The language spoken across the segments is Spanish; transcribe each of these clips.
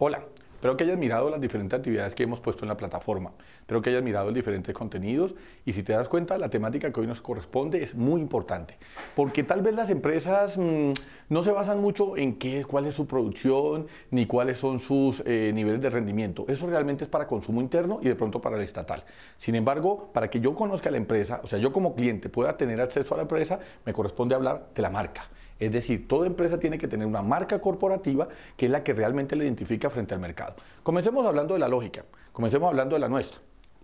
Hola, espero que hayas mirado las diferentes actividades que hemos puesto en la plataforma, espero que hayas mirado los diferentes contenidos y si te das cuenta la temática que hoy nos corresponde es muy importante, porque tal vez las empresas mm, no se basan mucho en qué, cuál es su producción ni cuáles son sus eh, niveles de rendimiento, eso realmente es para consumo interno y de pronto para el estatal. Sin embargo, para que yo conozca la empresa, o sea, yo como cliente pueda tener acceso a la empresa, me corresponde hablar de la marca. Es decir, toda empresa tiene que tener una marca corporativa que es la que realmente le identifica frente al mercado. Comencemos hablando de la lógica, comencemos hablando de la nuestra.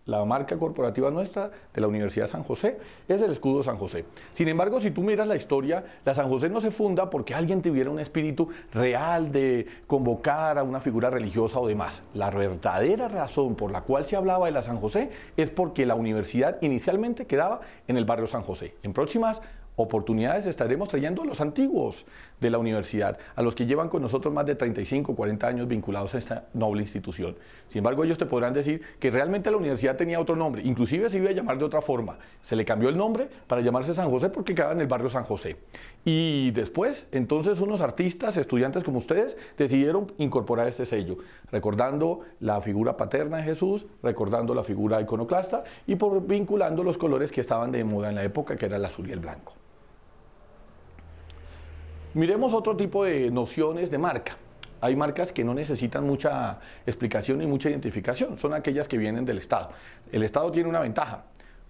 La marca corporativa nuestra de la Universidad San José es el escudo San José. Sin embargo, si tú miras la historia, la San José no se funda porque alguien tuviera un espíritu real de convocar a una figura religiosa o demás. La verdadera razón por la cual se hablaba de la San José es porque la universidad inicialmente quedaba en el barrio San José. En próximas oportunidades estaremos trayendo a los antiguos de la universidad, a los que llevan con nosotros más de 35, 40 años vinculados a esta noble institución. Sin embargo, ellos te podrán decir que realmente la universidad tenía otro nombre, inclusive se iba a llamar de otra forma. Se le cambió el nombre para llamarse San José porque quedaba en el barrio San José. Y después, entonces, unos artistas, estudiantes como ustedes, decidieron incorporar este sello, recordando la figura paterna de Jesús, recordando la figura iconoclasta y por, vinculando los colores que estaban de moda en la época, que era el azul y el blanco. Miremos otro tipo de nociones de marca. Hay marcas que no necesitan mucha explicación y mucha identificación, son aquellas que vienen del Estado. El Estado tiene una ventaja,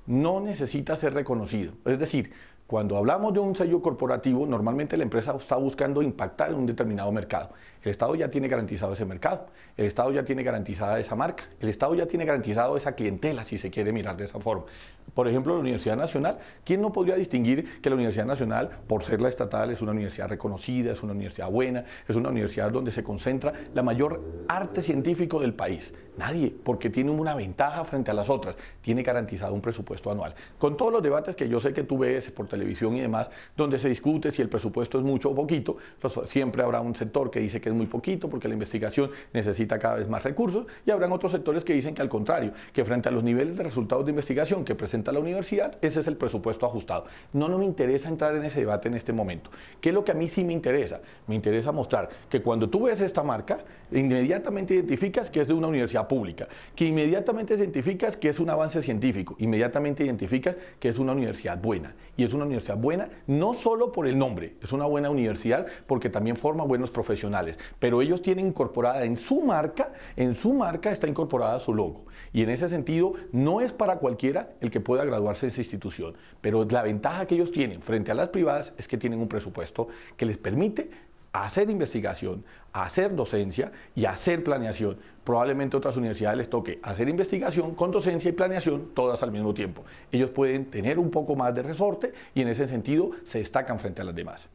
no necesita ser reconocido. Es decir, cuando hablamos de un sello corporativo, normalmente la empresa está buscando impactar en un determinado mercado. El Estado ya tiene garantizado ese mercado, el Estado ya tiene garantizada esa marca, el Estado ya tiene garantizado esa clientela, si se quiere mirar de esa forma. Por ejemplo, la Universidad Nacional, ¿quién no podría distinguir que la Universidad Nacional, por ser la estatal, es una universidad reconocida, es una universidad buena, es una universidad donde se concentra la mayor arte científico del país? Nadie, porque tiene una ventaja frente a las otras. Tiene garantizado un presupuesto anual. Con todos los debates que yo sé que tú ves por televisión y demás, donde se discute si el presupuesto es mucho o poquito, siempre habrá un sector que dice que es muy poquito porque la investigación necesita cada vez más recursos y habrán otros sectores que dicen que al contrario, que frente a los niveles de resultados de investigación que presenta la universidad, ese es el presupuesto ajustado. No, no me interesa entrar en ese debate en este momento. ¿Qué es lo que a mí sí me interesa? Me interesa mostrar que cuando tú ves esta marca, inmediatamente identificas que es de una universidad pública, que inmediatamente identificas que es un avance científico, inmediatamente identificas que es una universidad buena. Y es una universidad buena no solo por el nombre, es una buena universidad porque también forma buenos profesionales, pero ellos tienen incorporada en su marca, en su marca está incorporada su logo. Y en ese sentido no es para cualquiera el que pueda graduarse en esa institución, pero la ventaja que ellos tienen frente a las privadas es que tienen un presupuesto que les permite hacer investigación, hacer docencia y hacer planeación probablemente otras universidades les toque hacer investigación con docencia y planeación todas al mismo tiempo. Ellos pueden tener un poco más de resorte y en ese sentido se destacan frente a las demás.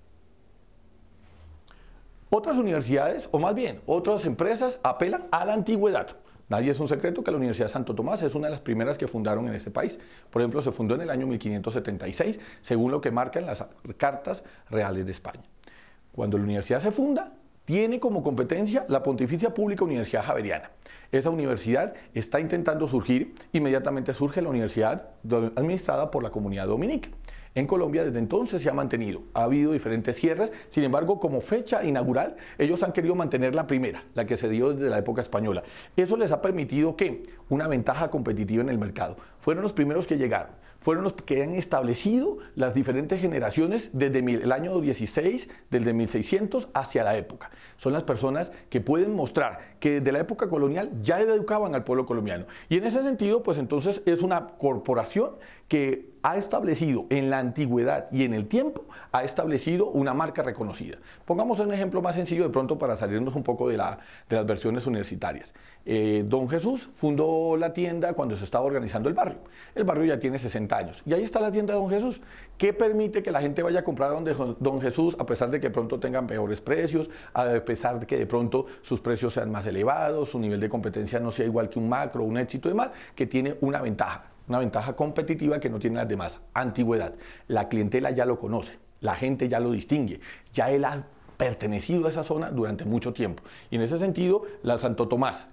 Otras universidades, o más bien, otras empresas apelan a la antigüedad. Nadie es un secreto que la Universidad Santo Tomás es una de las primeras que fundaron en ese país. Por ejemplo, se fundó en el año 1576, según lo que marcan las cartas reales de España. Cuando la universidad se funda, tiene como competencia la Pontificia Pública Universidad Javeriana. Esa universidad está intentando surgir, inmediatamente surge la universidad administrada por la comunidad dominica. En Colombia desde entonces se ha mantenido, ha habido diferentes cierres, sin embargo como fecha inaugural ellos han querido mantener la primera, la que se dio desde la época española. Eso les ha permitido que una ventaja competitiva en el mercado. Fueron los primeros que llegaron fueron los que han establecido las diferentes generaciones desde el año 16, desde 1600 hacia la época. Son las personas que pueden mostrar que desde la época colonial ya educaban al pueblo colombiano. Y en ese sentido, pues entonces es una corporación que ha establecido en la antigüedad y en el tiempo, ha establecido una marca reconocida. Pongamos un ejemplo más sencillo de pronto para salirnos un poco de, de las versiones universitarias. Eh, don Jesús fundó la tienda cuando se estaba organizando el barrio. El barrio ya tiene 60 años. Y ahí está la tienda de Don Jesús, que permite que la gente vaya a comprar donde Don Jesús, a pesar de que pronto tengan peores precios, a pesar de que de pronto sus precios sean más elevados, su nivel de competencia no sea igual que un macro, un éxito y demás, que tiene una ventaja, una ventaja competitiva que no tienen las demás. Antigüedad. La clientela ya lo conoce, la gente ya lo distingue, ya él ha pertenecido a esa zona durante mucho tiempo. Y en ese sentido, la Santo Tomás,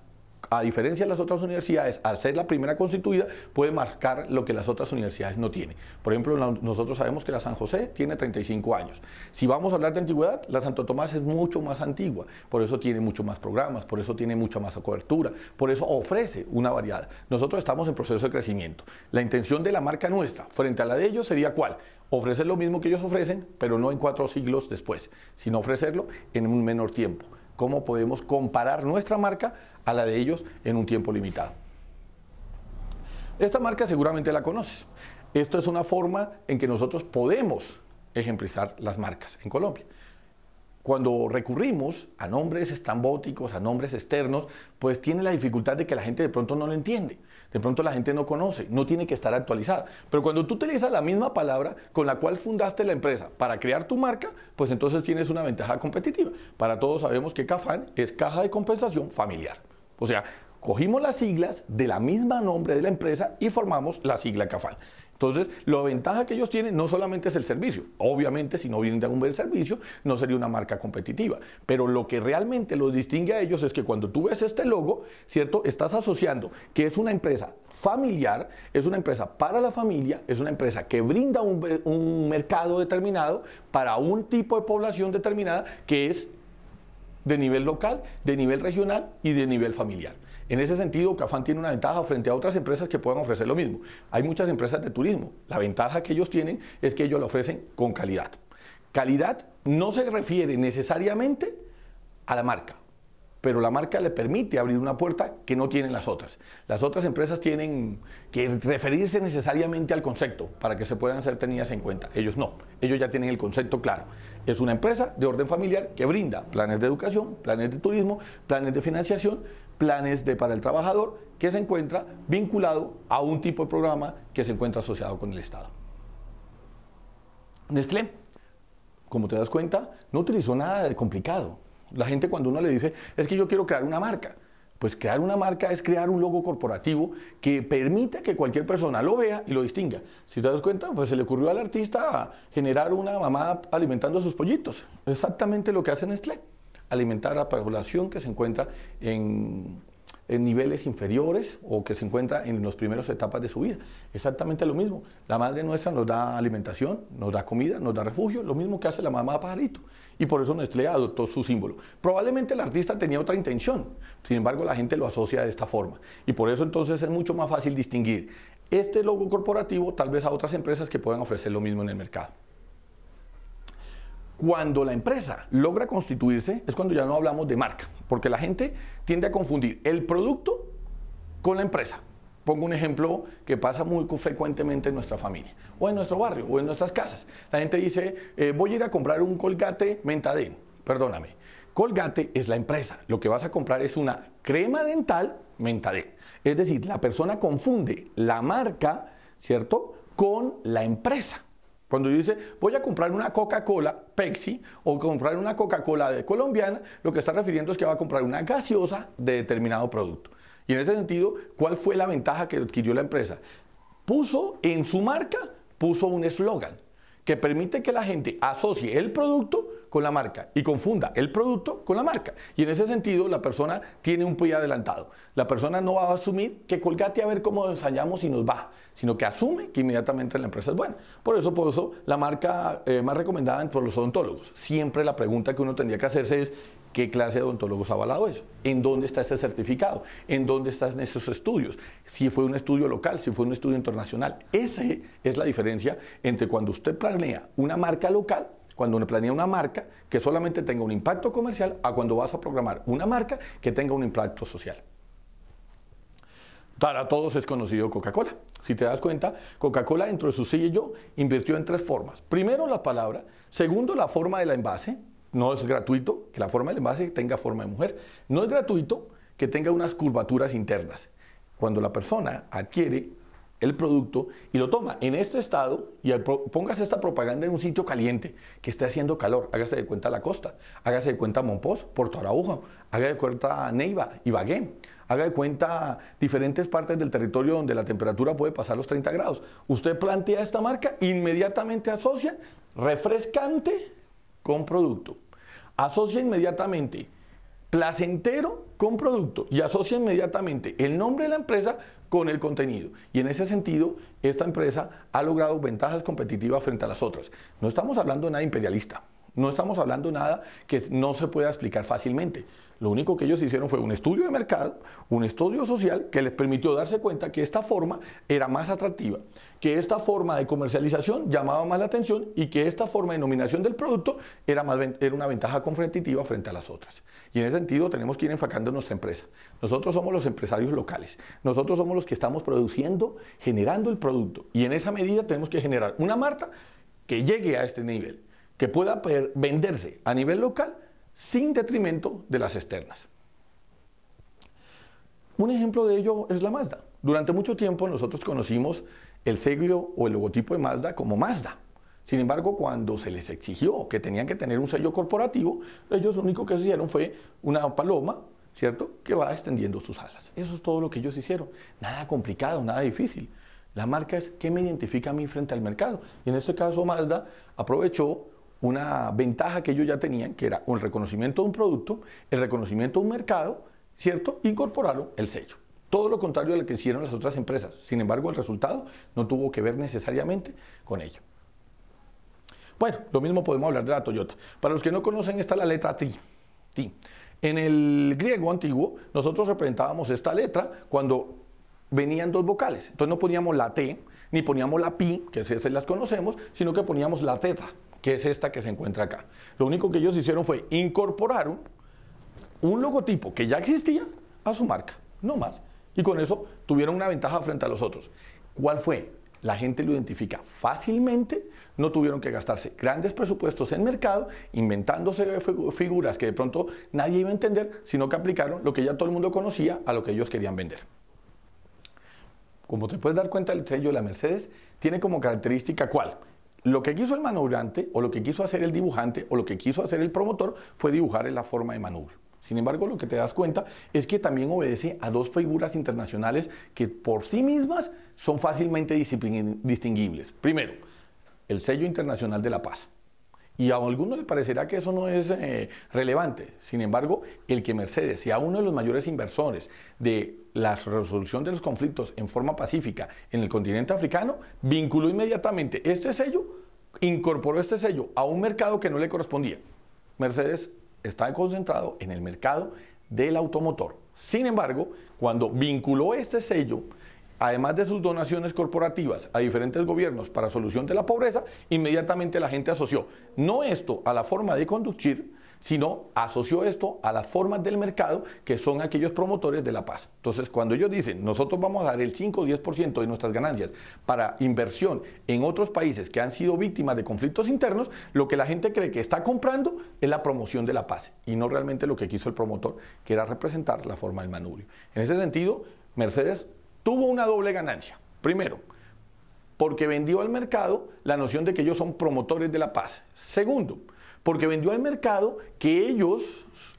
a diferencia de las otras universidades, al ser la primera constituida, puede marcar lo que las otras universidades no tienen. Por ejemplo, nosotros sabemos que la San José tiene 35 años. Si vamos a hablar de antigüedad, la Santo Tomás es mucho más antigua, por eso tiene mucho más programas, por eso tiene mucha más cobertura, por eso ofrece una variedad. Nosotros estamos en proceso de crecimiento. La intención de la marca nuestra frente a la de ellos sería cuál? Ofrecer lo mismo que ellos ofrecen, pero no en cuatro siglos después, sino ofrecerlo en un menor tiempo cómo podemos comparar nuestra marca a la de ellos en un tiempo limitado. Esta marca seguramente la conoces. Esto es una forma en que nosotros podemos ejemplizar las marcas en Colombia cuando recurrimos a nombres estambóticos, a nombres externos, pues tiene la dificultad de que la gente de pronto no lo entiende, de pronto la gente no conoce, no tiene que estar actualizada. Pero cuando tú utilizas la misma palabra con la cual fundaste la empresa para crear tu marca, pues entonces tienes una ventaja competitiva. Para todos sabemos que CAFAN es Caja de Compensación Familiar. O sea, cogimos las siglas de la misma nombre de la empresa y formamos la sigla CAFAN. Entonces, la ventaja que ellos tienen no solamente es el servicio. Obviamente, si no vienen de un buen servicio, no sería una marca competitiva. Pero lo que realmente los distingue a ellos es que cuando tú ves este logo, ¿cierto? Estás asociando que es una empresa familiar, es una empresa para la familia, es una empresa que brinda un mercado determinado para un tipo de población determinada que es de nivel local, de nivel regional y de nivel familiar. En ese sentido, Cafán tiene una ventaja frente a otras empresas que puedan ofrecer lo mismo. Hay muchas empresas de turismo. La ventaja que ellos tienen es que ellos lo ofrecen con calidad. Calidad no se refiere necesariamente a la marca, pero la marca le permite abrir una puerta que no tienen las otras. Las otras empresas tienen que referirse necesariamente al concepto para que se puedan ser tenidas en cuenta. Ellos no, ellos ya tienen el concepto claro. Es una empresa de orden familiar que brinda planes de educación, planes de turismo, planes de financiación planes de, para el trabajador que se encuentra vinculado a un tipo de programa que se encuentra asociado con el Estado. Nestlé, como te das cuenta, no utilizó nada de complicado. La gente cuando uno le dice, es que yo quiero crear una marca, pues crear una marca es crear un logo corporativo que permita que cualquier persona lo vea y lo distinga. Si te das cuenta, pues se le ocurrió al artista generar una mamá alimentando a sus pollitos. Exactamente lo que hace Nestlé alimentar a la población que se encuentra en, niveles inferiores o que se encuentra en las primeras etapas de su vida. Exactamente lo mismo. La madre nuestra nos da alimentación, nos da comida, nos da refugio, lo mismo que hace la mamá pajarito. Y por eso Nestlé adoptó su símbolo. Probablemente el artista tenía otra intención, sin embargo la gente lo asocia de esta forma. Y por eso entonces es mucho más fácil distinguir este logo corporativo tal vez a otras empresas que puedan ofrecer lo mismo en el mercado. Cuando la empresa logra constituirse es cuando ya no hablamos de marca, porque la gente tiende a confundir el producto con la empresa. Pongo un ejemplo que pasa muy frecuentemente en nuestra familia, o en nuestro barrio, o en nuestras casas. La gente dice, eh, voy a ir a comprar un colgate mentadén. Perdóname, Colgate es la empresa. Lo que vas a comprar es una crema dental mentadén. Es decir, la persona confunde la marca, ¿cierto?, con la empresa. Cuando dice, voy a comprar una Coca-Cola Pepsi o comprar una Coca-Cola de colombiana, lo que está refiriendo es que va a comprar una gaseosa de determinado producto. Y en ese sentido, ¿cuál fue la ventaja que adquirió la empresa? Puso en su marca, puso un eslogan que permite que la gente asocie el producto con la marca y confunda el producto con la marca. Y en ese sentido, la persona tiene un pie adelantado. La persona no va a asumir que colgate a ver cómo ensayamos y nos va, sino que asume que inmediatamente la empresa es buena. Por eso, por eso, la marca eh, más recomendada por los odontólogos. Siempre la pregunta que uno tendría que hacerse es, ¿Qué clase de odontólogos ha avalado eso? ¿En dónde está ese certificado? ¿En dónde están esos estudios? Si fue un estudio local, si fue un estudio internacional. ese es la diferencia entre cuando usted planea una marca local cuando uno planea una marca que solamente tenga un impacto comercial a cuando vas a programar una marca que tenga un impacto social. Para todos es conocido Coca-Cola. Si te das cuenta, Coca-Cola dentro de su sello invirtió en tres formas. Primero la palabra, segundo la forma de la envase. No es gratuito que la forma del envase tenga forma de mujer. No es gratuito que tenga unas curvaturas internas. Cuando la persona adquiere el producto y lo toma en este estado y póngase esta propaganda en un sitio caliente que esté haciendo calor. Hágase de cuenta la costa, hágase de cuenta Monpós, Puerto araújo hágase de cuenta Neiva, Ibagué. Haga de cuenta diferentes partes del territorio donde la temperatura puede pasar los 30 grados. Usted plantea esta marca, inmediatamente asocia refrescante con producto. Asocia inmediatamente placentero con producto y asocia inmediatamente el nombre de la empresa con el contenido. Y en ese sentido, esta empresa ha logrado ventajas competitivas frente a las otras. No estamos hablando de nada imperialista, no estamos hablando nada que no se pueda explicar fácilmente. Lo único que ellos hicieron fue un estudio de mercado, un estudio social que les permitió darse cuenta que esta forma era más atractiva que esta forma de comercialización llamaba más la atención y que esta forma de nominación del producto era, más, era una ventaja competitiva frente a las otras. Y en ese sentido tenemos que ir enfocando nuestra empresa. Nosotros somos los empresarios locales, nosotros somos los que estamos produciendo, generando el producto y en esa medida tenemos que generar una marca que llegue a este nivel, que pueda venderse a nivel local sin detrimento de las externas. Un ejemplo de ello es la Mazda. Durante mucho tiempo nosotros conocimos el sello o el logotipo de Mazda como Mazda. Sin embargo, cuando se les exigió que tenían que tener un sello corporativo, ellos lo único que hicieron fue una paloma, ¿cierto?, que va extendiendo sus alas. Eso es todo lo que ellos hicieron. Nada complicado, nada difícil. La marca es qué me identifica a mí frente al mercado. Y en este caso, Mazda aprovechó una ventaja que ellos ya tenían, que era el reconocimiento de un producto, el reconocimiento de un mercado, ¿cierto? Incorporaron el sello. Todo lo contrario de lo que hicieron las otras empresas. Sin embargo, el resultado no tuvo que ver necesariamente con ello. Bueno, lo mismo podemos hablar de la Toyota. Para los que no conocen, está la letra T. En el griego antiguo, nosotros representábamos esta letra cuando venían dos vocales. Entonces no poníamos la T, ni poníamos la pi, que esas las conocemos, sino que poníamos la teta, que es esta que se encuentra acá. Lo único que ellos hicieron fue incorporar un logotipo que ya existía a su marca, no más. Y con eso tuvieron una ventaja frente a los otros. ¿Cuál fue? La gente lo identifica fácilmente, no tuvieron que gastarse grandes presupuestos en mercado, inventándose figuras que de pronto nadie iba a entender, sino que aplicaron lo que ya todo el mundo conocía a lo que ellos querían vender. Como te puedes dar cuenta, el sello de la Mercedes tiene como característica cuál? Lo que quiso el manobrante o lo que quiso hacer el dibujante o lo que quiso hacer el promotor fue dibujar en la forma de manubrio. Sin embargo, lo que te das cuenta es que también obedece a dos figuras internacionales que por sí mismas son fácilmente distinguibles. Primero, el sello internacional de la paz. Y a algunos le parecerá que eso no es eh, relevante. Sin embargo, el que Mercedes sea uno de los mayores inversores de la resolución de los conflictos en forma pacífica en el continente africano, vinculó inmediatamente este sello, incorporó este sello a un mercado que no le correspondía. Mercedes está concentrado en el mercado del automotor. Sin embargo, cuando vinculó este sello, además de sus donaciones corporativas a diferentes gobiernos para solución de la pobreza, inmediatamente la gente asoció no esto a la forma de conducir, sino asoció esto a las formas del mercado que son aquellos promotores de la paz. Entonces, cuando ellos dicen, nosotros vamos a dar el 5 o 10% de nuestras ganancias para inversión en otros países que han sido víctimas de conflictos internos, lo que la gente cree que está comprando es la promoción de la paz y no realmente lo que quiso el promotor, que era representar la forma del manubrio. En ese sentido, Mercedes tuvo una doble ganancia. Primero, porque vendió al mercado la noción de que ellos son promotores de la paz. Segundo, porque vendió al mercado que ellos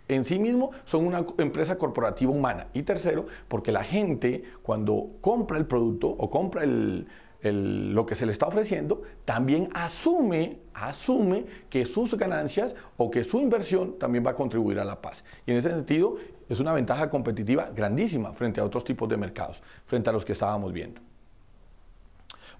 en sí mismos son una empresa corporativa humana. Y tercero, porque la gente cuando compra el producto o compra lo que se le está ofreciendo, también asume, asume que sus ganancias o que su inversión también va a contribuir a la paz. Y en ese sentido es una ventaja competitiva grandísima frente a otros tipos de mercados, frente a los que estábamos viendo.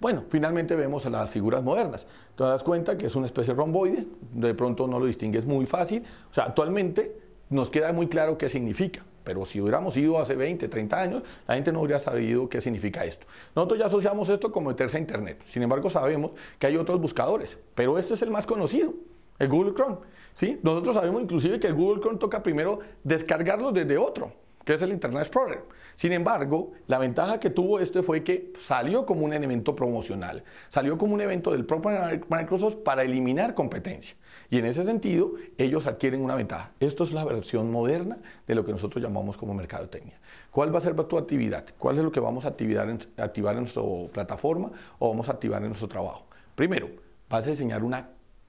Bueno, finalmente vemos a las figuras modernas. Te das cuenta que es una especie de romboide, de pronto no lo distingues muy fácil. O sea, actualmente nos queda muy claro qué significa, pero si hubiéramos ido hace 20, 30 años, la gente no hubiera sabido qué significa esto. Nosotros ya asociamos esto como meterse a Internet. Sin embargo, sabemos que hay otros buscadores, pero este es el más conocido, el Google Chrome. ¿sí? Nosotros sabemos inclusive que el Google Chrome toca primero descargarlo desde otro que es el Internet Explorer. Sin embargo, la ventaja que tuvo esto fue que salió como un elemento promocional, salió como un evento del propio Microsoft para eliminar competencia. Y en ese sentido, ellos adquieren una ventaja. Esto es la versión moderna de lo que nosotros llamamos como mercadotecnia. ¿Cuál va a ser tu actividad? ¿Cuál es lo que vamos a activar en, activar en nuestra plataforma o vamos a activar en nuestro trabajo? Primero, vas a diseñar una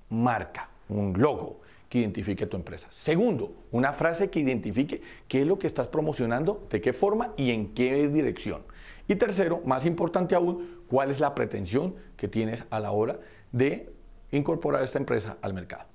marca, un logo que identifique tu empresa. Segundo, una frase que identifique qué es lo que estás promocionando, de qué forma y en qué dirección. Y tercero, más importante aún, cuál es la pretensión que tienes a la hora de incorporar esta empresa al mercado.